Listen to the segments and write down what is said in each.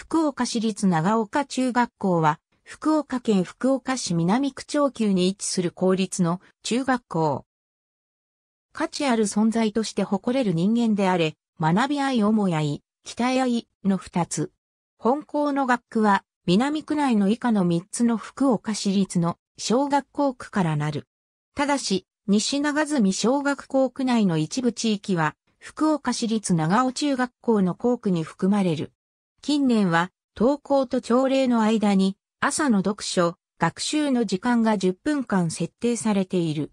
福岡市立長岡中学校は、福岡県福岡市南区長級に位置する公立の中学校。価値ある存在として誇れる人間であれ、学び合い思いやい、鍛え合いの二つ。本校の学区は、南区内の以下の三つの福岡市立の小学校区からなる。ただし、西長住小学校区内の一部地域は、福岡市立長尾中学校の校区に含まれる。近年は、登校と朝礼の間に、朝の読書、学習の時間が10分間設定されている。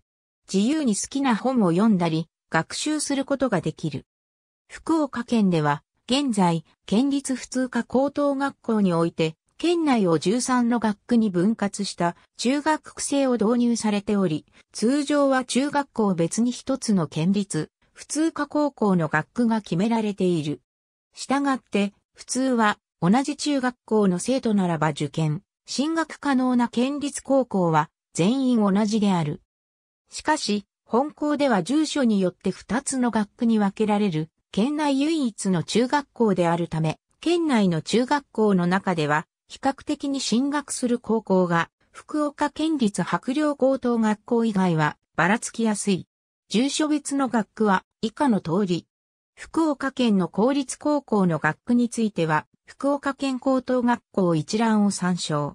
自由に好きな本を読んだり、学習することができる。福岡県では、現在、県立普通科高等学校において、県内を13の学区に分割した中学区制を導入されており、通常は中学校別に一つの県立、普通科高校の学区が決められている。したがって、普通は同じ中学校の生徒ならば受験、進学可能な県立高校は全員同じである。しかし、本校では住所によって2つの学区に分けられる、県内唯一の中学校であるため、県内の中学校の中では、比較的に進学する高校が、福岡県立白陵高等学校以外は、ばらつきやすい。住所別の学区は、以下の通り、福岡県の公立高校の学区については、福岡県高等学校一覧を参照。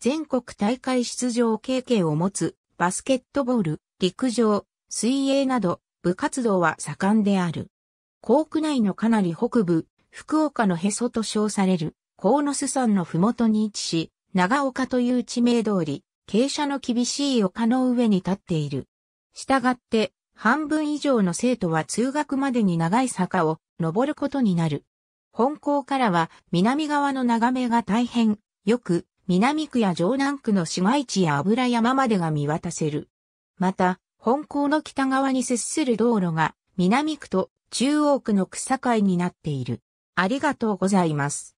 全国大会出場経験を持つ、バスケットボール、陸上、水泳など、部活動は盛んである。校区内のかなり北部、福岡のへそと称される、野巣山のふもとに位置し、長岡という地名通り、傾斜の厳しい丘の上に立っている。したがって、半分以上の生徒は通学までに長い坂を登ることになる。本校からは南側の眺めが大変よく南区や城南区の市街地や油山までが見渡せる。また、本校の北側に接する道路が南区と中央区の草界になっている。ありがとうございます。